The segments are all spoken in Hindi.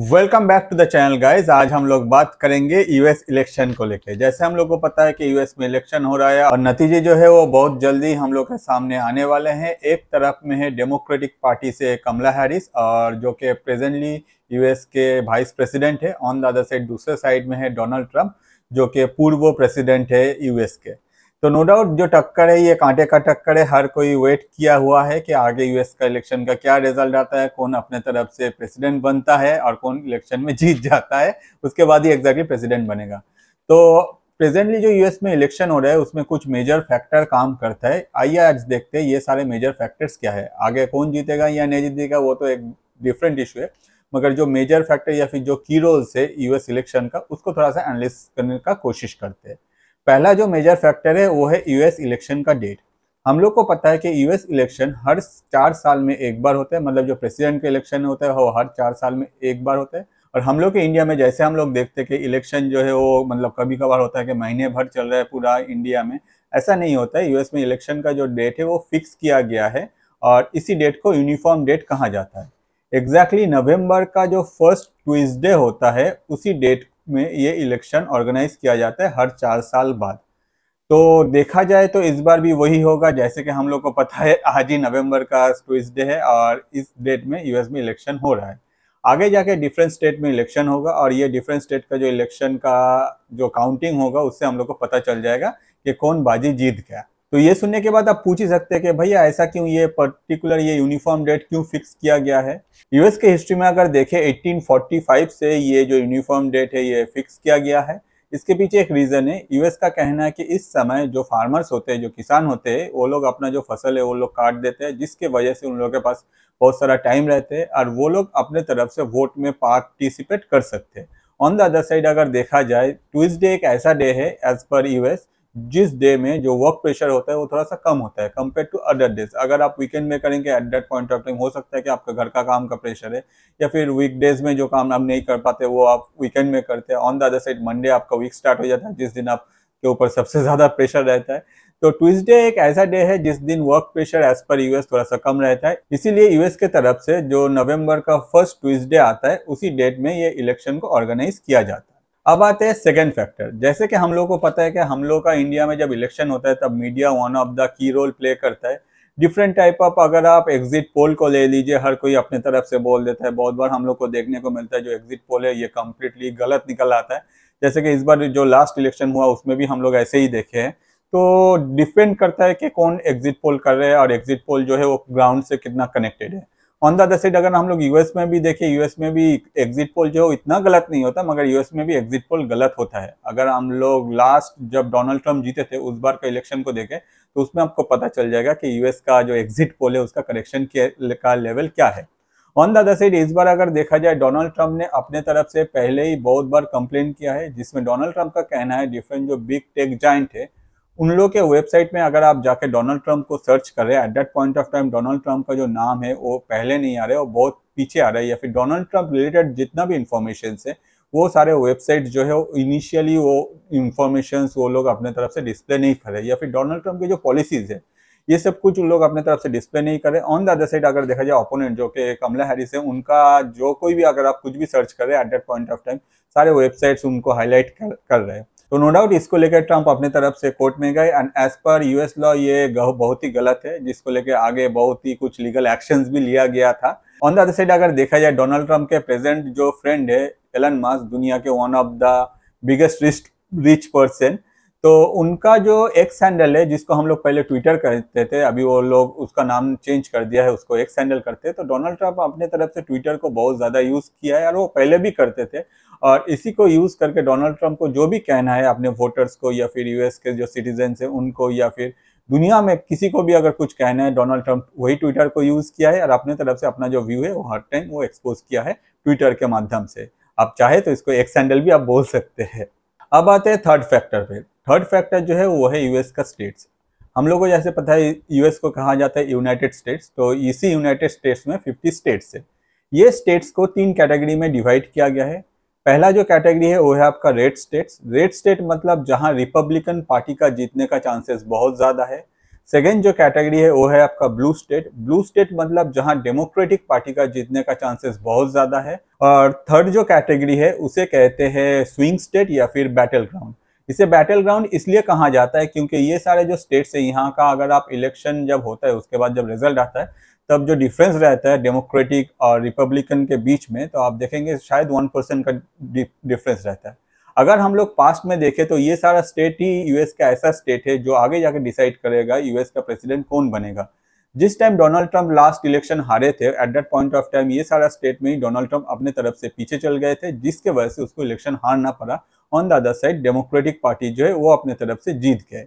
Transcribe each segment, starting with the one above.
welcome back to the channel guys आज हम लोग बात करेंगे यूएस इलेक्शन को लेकर जैसे हम लोग को पता है कि यूएस में इलेक्शन हो रहा है और नतीजे जो है वो बहुत जल्दी हम लोग के सामने आने वाले हैं एक तरफ में है डेमोक्रेटिक पार्टी से कमला हैरिस और जो कि प्रेजेंटली यूएस के वाइस प्रेसिडेंट है ऑन द अदर साइड दूसरे साइड में है डोनाल्ड ट्रम्प जो कि पूर्व प्रेसिडेंट है यूएस के तो नो डाउट जो टक्कर है ये कांटे का टक्कर है हर कोई वेट किया हुआ है कि आगे यूएस का इलेक्शन का क्या रिजल्ट आता है कौन अपने तरफ से प्रेसिडेंट बनता है और कौन इलेक्शन में जीत जाता है उसके बाद ही एग्जैक्टली प्रेसिडेंट बनेगा तो प्रेजेंटली जो यूएस में इलेक्शन हो रहा है उसमें कुछ मेजर फैक्टर काम करता है आइए आज देखते हैं ये सारे मेजर फैक्टर्स क्या है आगे कौन जीतेगा या नहीं जीतेगा वो तो एक डिफरेंट इशू है मगर जो मेजर फैक्टर या फिर जो की रोल्स है यूएस इलेक्शन का उसको थोड़ा सा एनालिस करने का कोशिश करते हैं पहला जो मेजर फैक्टर है वो है यूएस इलेक्शन का डेट हम लोग को पता है कि यूएस इलेक्शन हर चार साल में एक बार होता है मतलब जो प्रेसिडेंट का इलेक्शन होता है वो हर चार साल में एक बार होता है और हम लोग के इंडिया में जैसे हम लोग देखते हैं कि इलेक्शन जो है वो मतलब कभी कभार होता है कि महीने भर चल रहा है पूरा इंडिया में ऐसा नहीं होता है यूएस में इलेक्शन का जो डेट है वो फिक्स किया गया है और इसी डेट को यूनिफॉर्म डेट कहा जाता है एग्जैक्टली exactly नवंबर का जो फर्स्ट ट्यूजडे होता है उसी डेट में ये इलेक्शन ऑर्गेनाइज किया जाता है हर चार साल बाद तो देखा जाए तो इस बार भी वही होगा जैसे कि हम लोग को पता है आज ही नवंबर का डे है और इस डेट में यूएस में इलेक्शन हो रहा है आगे जाके डिफरेंट स्टेट में इलेक्शन होगा और ये डिफरेंट स्टेट का जो इलेक्शन का जो काउंटिंग होगा उससे हम लोग को पता चल जाएगा कि कौन बाजी जीत गया तो ये सुनने के बाद आप पूछ ही सकते हैं कि भैया ऐसा क्यों ये पर्टिकुलर ये यूनिफॉर्म डेट क्यों फिक्स किया गया है यूएस के हिस्ट्री में अगर देखें 1845 से ये जो यूनिफॉर्म डेट है ये फिक्स किया गया है इसके पीछे एक रीज़न है यूएस का कहना है कि इस समय जो फार्मर्स होते हैं जो किसान होते हैं वो लोग अपना जो फसल है वो लोग काट देते हैं जिसके वजह से उन लोगों के पास बहुत सारा टाइम रहते हैं और वो लोग अपने तरफ से वोट में पार्टिसिपेट कर सकते हैं ऑन द अदर साइड अगर देखा जाए ट्यूजडे एक ऐसा डे है एज पर यूएस जिस डे में जो वर्क प्रेशर होता है वो थोड़ा सा कम होता है कंपेयर टू अदर डेज अगर आप वीकेंड में करेंगे at that point of time हो सकता है कि आपका घर का काम का प्रेशर है या फिर वीकडेज में जो काम आप नहीं कर पाते वो आप वीकेंड में करते हैं on the other side Monday आपका वीक स्टार्ट हो जाता है जिस दिन आपके ऊपर सबसे ज़्यादा प्रेशर रहता है तो ट्यूजडे एक ऐसा डे है जिस दिन work pressure as per US थोड़ा सा कम रहता है इसीलिए यूएस के तरफ से जो नवंबर का फर्स्ट ट्यूजडे आता है उसी डेट में ये इलेक्शन को ऑर्गेनाइज किया जाता है अब आते हैं सेकेंड फैक्टर जैसे कि हम लोग को पता है कि हम लोग का इंडिया में जब इलेक्शन होता है तब media one of the key role play करता है डिफरेंट टाइप ऑफ अगर आप एग्जिट पोल को ले लीजिए हर कोई अपने तरफ से बोल देता है बहुत बार हम लोग को देखने को मिलता है जो एग्जिट पोल है ये कम्प्लीटली गलत निकल आता है जैसे कि इस बार जो लास्ट इलेक्शन हुआ उसमें भी हम लोग ऐसे ही देखे हैं तो डिपेंड करता है कि कौन एग्जिट पोल कर रहे हैं और एग्जिट पोल जो है वो ग्राउंड से कितना कनेक्टेड है ऑन द अदर साइड अगर हम लोग यूएस में भी देखें यूएस में भी एग्जिट पोल जो इतना गलत नहीं होता मगर यूएस में भी एग्जिट पोल गलत होता है अगर हम लोग लास्ट जब डोनाल्ड ट्रम्प जीते थे उस बार का इलेक्शन को देखें तो उसमें आपको पता चल जाएगा कि यूएस का जो एग्जिट पोल है उसका करेक्शन का लेवल क्या है ऑन द अदर साइड इस बार अगर देखा जाए डोनाल्ड ट्रंप ने अपने तरफ से पहले ही बहुत बार कंप्लेन किया है जिसमें डोनाल्ड ट्रंप का कहना है डिफरेंट जो बिग टेक जॉइंट है उन लोग के वेबसाइट में अगर आप जाके डोनाल्ड ट्रंप को सर्च कर रहे हैं at that point of time Donald Trump का जो नाम है वो पहले नहीं आ रहे और बहुत पीछे आ रहा है या फिर डोनाल्ड ट्रंप रिलेटेड जितना भी इंफॉर्मेशन है वो सारे वेबसाइट जो है इनिशियली वो इंफॉर्मेशन वो लोग अपने तरफ से डिस्प्ले नहीं कर रहे या फिर डोनाल्ड ट्रंप की जो पॉलिसीज़ है ये सब कुछ उन लोग अपने तरफ से डिस्प्ले नहीं कर रहे ऑन द अदर साइड अगर देखा जाए ओपोनेंट जो कि कमला हैरिस है उनका जो कोई भी अगर आप कुछ भी सर्च कर रहे हैं at that point of time सारे वेबसाइट्स उनको हाईलाइट कर, कर रहे हैं तो नो डाउट इसको लेकर ट्रंप अपनी तरफ से कोर्ट में गए and as per US law ये बहुत ही गलत है जिसको लेकर आगे बहुत ही कुछ लीगल एक्शन भी लिया गया था ऑन द अदर साइड अगर देखा जाए डोनाल्ड ट्रंप के प्रेजेंट जो फ्रेंड है एलन मास दुनिया के one of the biggest richest rich person तो उनका जो एक्स हैंडल है जिसको हम लोग पहले ट्विटर करते थे अभी वो लोग उसका नाम चेंज कर दिया है उसको एक्स हैंडल करते हैं तो डोनाल्ड ट्रंप अपने तरफ से ट्विटर को बहुत ज़्यादा यूज़ किया है और वो पहले भी करते थे और इसी को यूज़ करके डोनाल्ड ट्रंप को जो भी कहना है अपने वोटर्स को या फिर यूएस के जो सिटीजन्स हैं उनको या फिर दुनिया में किसी को भी अगर कुछ कहना है डोनाल्ड ट्रंप वही ट्विटर को यूज़ किया है और अपने तरफ से अपना जो व्यू है वो हर टाइम वो एक्सपोज किया है ट्विटर के माध्यम से आप चाहे तो इसको एक्स हैंडल भी आप बोल सकते हैं अब आते हैं थर्ड फैक्टर पे थर्ड फैक्टर जो है वो है यूएस का स्टेट्स हम लोगों को जैसे पता है यूएस को कहा जाता है यूनाइटेड स्टेट्स तो इसी यूनाइटेड स्टेट्स में 50 स्टेट्स है ये स्टेट्स को तीन कैटेगरी में डिवाइड किया गया है पहला जो कैटेगरी है वो है आपका रेड स्टेट्स रेड स्टेट मतलब जहाँ रिपब्लिकन पार्टी का जीतने का चांसेस बहुत ज़्यादा है सेकेंड जो कैटेगरी है वो है आपका ब्लू स्टेट ब्लू स्टेट मतलब जहां डेमोक्रेटिक पार्टी का जीतने का चांसेस बहुत ज़्यादा है और थर्ड जो कैटेगरी है उसे कहते हैं स्विंग स्टेट या फिर बैटल ग्राउंड इसे बैटल ग्राउंड इसलिए कहा जाता है क्योंकि ये सारे जो स्टेट्स है यहाँ का अगर आप इलेक्शन जब होता है उसके बाद जब रिजल्ट आता है तब जो डिफरेंस रहता है डेमोक्रेटिक और रिपब्लिकन के बीच में तो आप देखेंगे शायद वन परसेंट का डिफरेंस रहता है अगर हम लोग पास्ट में देखें तो ये सारा स्टेट ही यूएस का ऐसा स्टेट है जो आगे जाकर डिसाइड करेगा यूएस का प्रेसिडेंट कौन बनेगा जिस time Donald Trump last election हारे थे at that point of time ये सारा स्टेट में ही डोनाल्ड ट्रंप अपने तरफ से पीछे चल गए थे जिसके वजह से उसको इलेक्शन हारना पड़ा on the other side Democratic party जो है वो अपने तरफ से जीत गए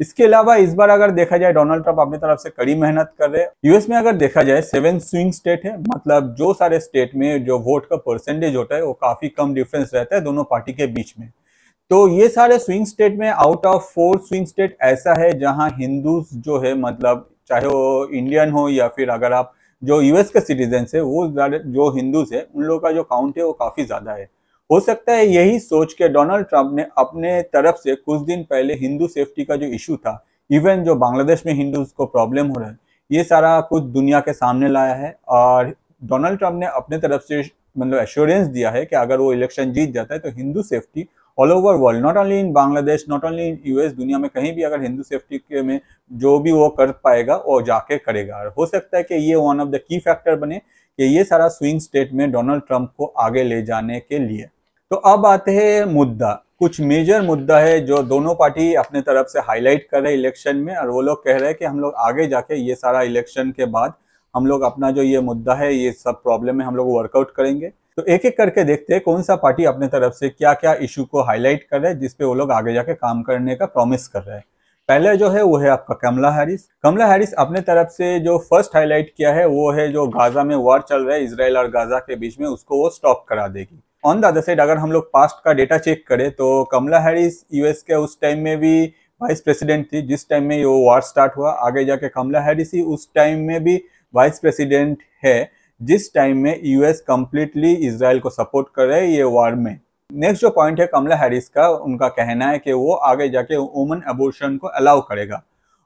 इसके अलावा इस बार अगर देखा जाए डोनाल्ड ट्रंप अपनी तरफ से कड़ी मेहनत कर रहे हैं यूएस में अगर देखा जाए सेवन स्विंग स्टेट है मतलब जो सारे स्टेट में जो वोट का परसेंटेज होता है वो काफी कम डिफरेंस रहता है दोनों पार्टी के बीच में तो ये सारे स्विंग स्टेट में out of four swing state ऐसा है जहां हिंदूज जो है मतलब चाहे वो इंडियन हो या फिर अगर आप जो यूएस के सिटीजन है वो जो हिंदूज है उन लोगों का जो काउंट है वो काफी ज्यादा है हो सकता है यही सोच के डोनाल्ड ट्रंप ने अपने तरफ से कुछ दिन पहले हिंदू सेफ्टी का जो इशू था इवन जो बांग्लादेश में हिंदूज को प्रॉब्लम हो रहा है ये सारा कुछ दुनिया के सामने लाया है और डोनाल्ड ट्रंप ने अपने तरफ से मतलब एश्योरेंस दिया है कि अगर वो इलेक्शन जीत जाता है तो Hindu safety all over world not only in Bangladesh not only in US दुनिया में कहीं भी अगर हिंदू सेफ्टी के में जो भी वो कर पाएगा वो जाके करेगा और हो सकता है कि ये one of the key factor बने कि ये सारा स्विंग स्टेट में डोनाल्ड ट्रंप को आगे ले जाने के लिए तो अब आते हैं मुद्दा कुछ मेजर मुद्दा है जो दोनों पार्टी अपने तरफ से हाईलाइट कर रहे हैं इलेक्शन में और वो लोग कह रहे हैं कि हम लोग आगे जाके ये सारा इलेक्शन के बाद हम लोग अपना जो ये मुद्दा है ये सब प्रॉब्लम है हम लोग वर्कआउट करेंगे तो एक एक करके देखते हैं कौन सा पार्टी अपने तरफ से क्या क्या इशू को हाईलाइट कर रहे हैं जिसपे वो लोग आगे जाके काम करने का प्रॉमिस कर रहे हैं पहले जो है वो है आपका कमला हैरिस कमला हैरिस अपने तरफ से जो फर्स्ट हाईलाइट किया है वो है जो गाजा में वॉर चल रहा है इसराइल और गाजा के बीच में उसको वो स्टॉप करा देगी ऑन द अदर साइड अगर हम लोग पास्ट का डेटा चेक करें तो कमला हैरिस यूएस के उस टाइम में भी वाइस प्रेसिडेंट थी जिस टाइम में वो वार स्टार्ट हुआ आगे जाके कमला हैरिस ही उस टाइम में भी वाइस प्रेसिडेंट है जिस टाइम में यूएस कम्प्लीटली इसराइल को सपोर्ट कर रहे है ये वॉर में नेक्स्ट जो पॉइंट है कमला हैरिस का उनका कहना है कि वो आगे जाके वुमन अबोर्शन को अलाउ करेगा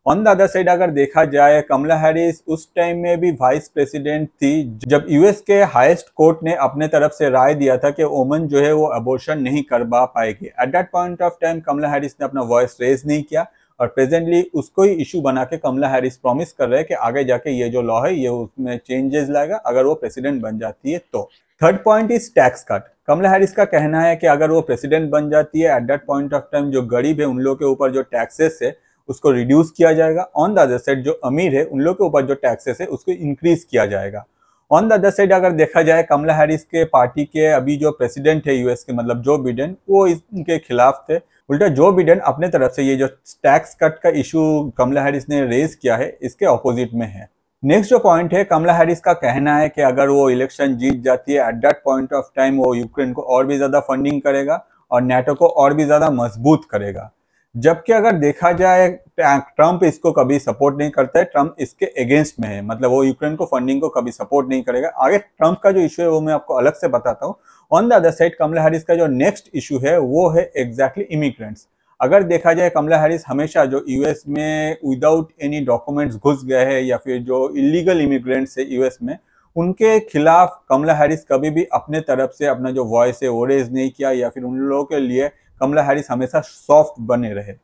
ऑन द अदर साइड अगर देखा जाए कमला हैरिस उस टाइम में भी वाइस प्रेसिडेंट थी जब यूएस के हाईएस्ट कोर्ट ने अपने तरफ से राय दिया था कि ओमन जो है वो अबोर्शन नहीं करवा पाएगी at that point of time Kamala Harris ने अपना वॉइस रेज नहीं किया और प्रेजेंटली उसको ही इशू बना के कमला हैरिस प्रॉमिस कर रहे हैं कि आगे जाके ये जो लॉ है ये उसमें चेंजेस लाएगा अगर वो प्रेसिडेंट बन जाती है तो third point is tax cut Kamala Harris का कहना है कि अगर वो प्रेसिडेंट बन जाती है at that point of time जो गरीब है उन लोगों के ऊपर जो टैक्सेस है उसको रिड्यूस किया जाएगा ऑन द अदर साइड जो अमीर है उन लोग के ऊपर जो टैक्सेस है उसको इंक्रीज किया जाएगा ऑन द अदर साइड अगर देखा जाए कमला हैरिस के पार्टी के अभी जो प्रेसिडेंट है यूएस के मतलब जो बिडेन वो इनके खिलाफ थे उल्टा जो बिडेन अपने तरफ से ये जो टैक्स कट का इशू कमला हैरिस ने रेज किया है इसके ऑपोजिट में है नेक्स्ट जो पॉइंट है कमला हैरिस का कहना है कि अगर वो इलेक्शन जीत जाती है at that point of time वो यूक्रेन को और भी ज़्यादा फंडिंग करेगा और नेटो को और भी ज़्यादा मजबूत करेगा जबकि अगर देखा जाए ट्रंप इसको कभी सपोर्ट नहीं करता है ट्रंप इसके अगेंस्ट में है मतलब वो यूक्रेन को फंडिंग को कभी सपोर्ट नहीं करेगा आगे ट्रंप का जो इशू है वो मैं आपको अलग से बताता हूँ on the other side Kamala Harris का जो नेक्स्ट इशू है वो है एग्जैक्टली exactly इमिग्रेंट्स अगर देखा जाए कमला हैरिस हमेशा जो यूएस में विदाउट एनी डॉक्यूमेंट्स घुस गए हैं या फिर जो इलीगल इमिग्रेंट्स है यूएस में उनके खिलाफ कमला हैरिस कभी भी अपने तरफ से अपना जो वॉइस है वो रेज नहीं किया या फिर उन लोगों के लिए कमला हैरिस हमेशा सॉफ्ट बने रहे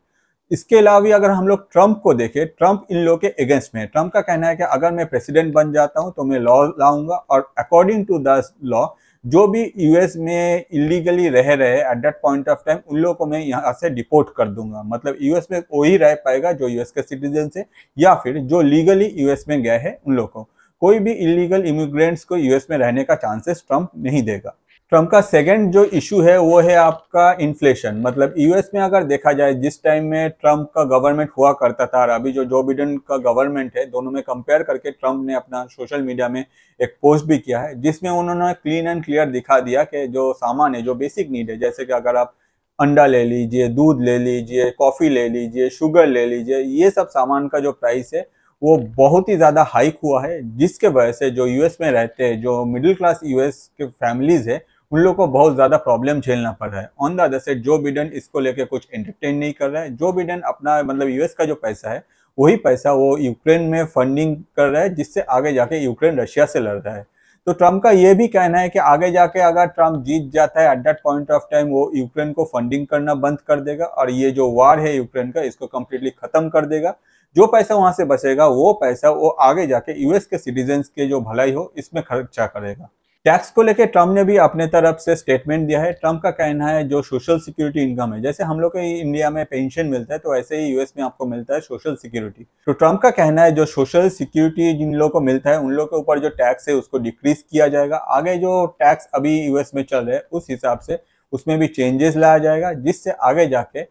इसके अलावा अगर हम लोग ट्रंप को देखें ट्रंप इन लोगों के अगेंस्ट में ट्रंप का कहना है कि अगर मैं प्रेसिडेंट बन जाता हूं तो मैं लॉ लाऊंगा और अकॉर्डिंग टू द लॉ जो भी यूएस में इलीगली रह रहे at that point of time उन लोगों को मैं यहाँ से डिपोर्ट कर दूंगा मतलब यूएस में वही रह पाएगा जो यूएस के सिटीजन से या फिर जो लीगली यूएस में गए हैं उन लोगों को कोई भी इलीगल इमिग्रेंट्स को यूएस में रहने का चांसेस ट्रंप नहीं देगा ट्रंप का सेकेंड जो इशू है वो है आपका इन्फ्लेशन मतलब यूएस में अगर देखा जाए जिस टाइम में ट्रंप का गवर्नमेंट हुआ करता था और अभी जो जो बिडन का गवर्नमेंट है दोनों में कंपेयर करके ट्रंप ने अपना सोशल मीडिया में एक पोस्ट भी किया है जिसमें उन्होंने क्लीन एंड क्लियर दिखा दिया कि जो सामान है जो बेसिक नीड है जैसे कि अगर आप अंडा ले लीजिए दूध ले लीजिए कॉफ़ी ले लीजिए शुगर ले लीजिए ये सब सामान का जो प्राइस है वो बहुत ही ज़्यादा हाइक हुआ है जिसके वजह से जो यूएस में रहते हैं जो मिडिल क्लास यूएस के फैमिलीज़ है उन लोग को बहुत ज़्यादा प्रॉब्लम झेलना पड़ रहा है ऑन द अदर साइड जो बिडन इसको लेके कुछ एंटरटेन नहीं कर रहा है जो बिडन अपना मतलब यूएस का जो पैसा है वही पैसा वो यूक्रेन में फंडिंग कर रहा है जिससे आगे जाके यूक्रेन रशिया से लड़ रहा है तो ट्रंप का ये भी कहना है कि आगे जाके अगर ट्रम्प जीत जाता है at that point of time वो यूक्रेन को फंडिंग करना बंद कर देगा और ये जो वार है यूक्रेन का इसको कम्प्लीटली खत्म कर देगा जो पैसा वहां से बचेगा वो पैसा वो आगे जाके यूएस के सिटीजन्स के जो भलाई हो इसमें खर्चा करेगा टैक्स को लेके ट्रम्प ने भी अपने तरफ से स्टेटमेंट दिया है ट्रम्प का कहना है जो सोशल सिक्योरिटी इनकम है जैसे हम लोग को इंडिया में पेंशन मिलता है तो ऐसे ही यूएस में आपको मिलता है सोशल सिक्योरिटी तो ट्रम्प का कहना है जो सोशल सिक्योरिटी जिन लोगों को मिलता है उन लोगों के ऊपर जो टैक्स है उसको डिक्रीज किया जाएगा आगे जो टैक्स अभी यूएस में चल रहे हैं उस हिसाब से उसमें भी चेंजेस लाया जाएगा जिससे आगे जाके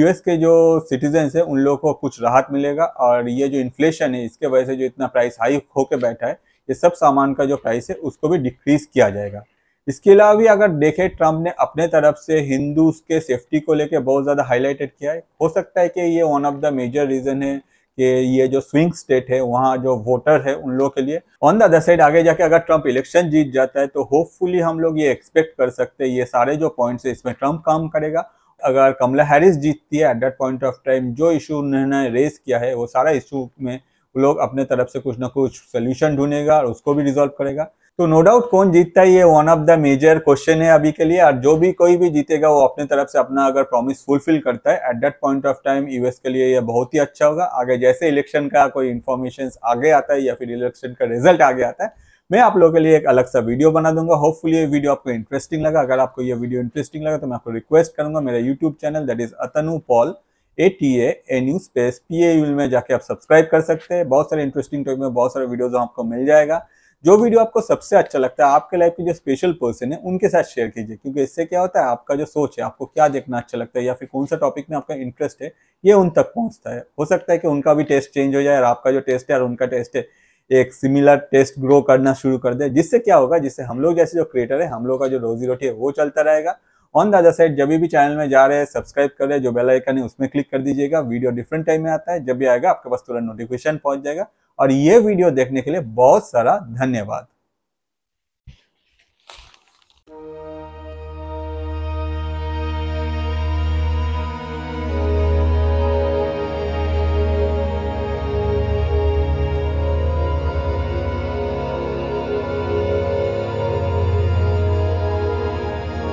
यूएस के जो सिटीजन्स है उन लोगों को कुछ राहत मिलेगा और ये जो इन्फ्लेशन है इसके वजह से जो इतना प्राइस हाई होके बैठा है ये सब सामान का जो प्राइस है उसको भी डिक्रीज किया जाएगा इसके अलावा भी अगर देखें ट्रंप ने अपने तरफ से हिंदूज के सेफ्टी को लेकर बहुत ज़्यादा हाईलाइटेड किया है हो सकता है कि ये one of the major reason है कि ये जो स्विंग स्टेट है वहाँ जो वोटर है उन लोगों के लिए ऑन द अदर साइड आगे जाके अगर ट्रंप इलेक्शन जीत जाता है तो होपफुली हम लोग ये एक्सपेक्ट कर सकते हैं ये सारे जो पॉइंट्स है इसमें ट्रंप काम करेगा अगर कमला हैरिस जीतती है at that point of time जो इशू उन्होंने रेस किया है वो सारा इशू में वो लोग अपने तरफ से कुछ ना कुछ सोल्यूशन ढूंढेगा और उसको भी रिजोल्व करेगा तो नो डाउट कौन जीतता है ये one of the major question है अभी के लिए और जो भी कोई भी जीतेगा वो अपने तरफ से अपना अगर प्रॉमिस फुलफिल करता है at that point of time US के लिए ये बहुत ही अच्छा होगा आगे जैसे इलेक्शन का कोई इन्फॉर्मेशन आगे आता है या फिर इलेक्शन का रिजल्ट आगे आता है मैं आप लोगों के लिए एक अलग सा वीडियो बना दूंगा होपफुली ये वीडियो आपको इंटरेस्टिंग लगा अगर आपको ये वीडियो इंटरेस्टिंग लगा तो मैं आपको रिक्वेस्ट करूंगा मेरा YouTube channel that is Atanu Paul A T A N news space P A में जाके आप सब्सक्राइब कर सकते हैं बहुत सारे इंटरेस्टिंग टॉपिक में बहुत सारे वीडियोज आपको मिल जाएगा जो वीडियो आपको सबसे अच्छा लगता है आपके लाइफ के जो स्पेशल पर्सन है उनके साथ शेयर कीजिए क्योंकि इससे क्या होता है आपका जो सोच है आपको क्या देखना अच्छा लगता है या फिर कौन सा टॉपिक में आपका इंटरेस्ट है ये उन तक पहुंचता है हो सकता है कि उनका भी टेस्ट चेंज हो जाए और आपका जो टेस्ट है और उनका टेस्ट है एक सिमिलर टेस्ट ग्रो करना शुरू कर दे जिससे क्या होगा जिससे हम लोग जैसे जो क्रिएटर है हम लोग का जो रोजी रोटी है वो चलता रहेगा ऑन द अदर साइड जब भी चैनल में जा रहे हैं सब्सक्राइब कर रहे हैं जो बेल आइकन है उसमें क्लिक कर दीजिएगा वीडियो डिफरेंट टाइम में आता है जब भी आएगा आपके पास तुरंत नोटिफिकेशन पहुंच जाएगा और ये वीडियो देखने के लिए बहुत सारा धन्यवाद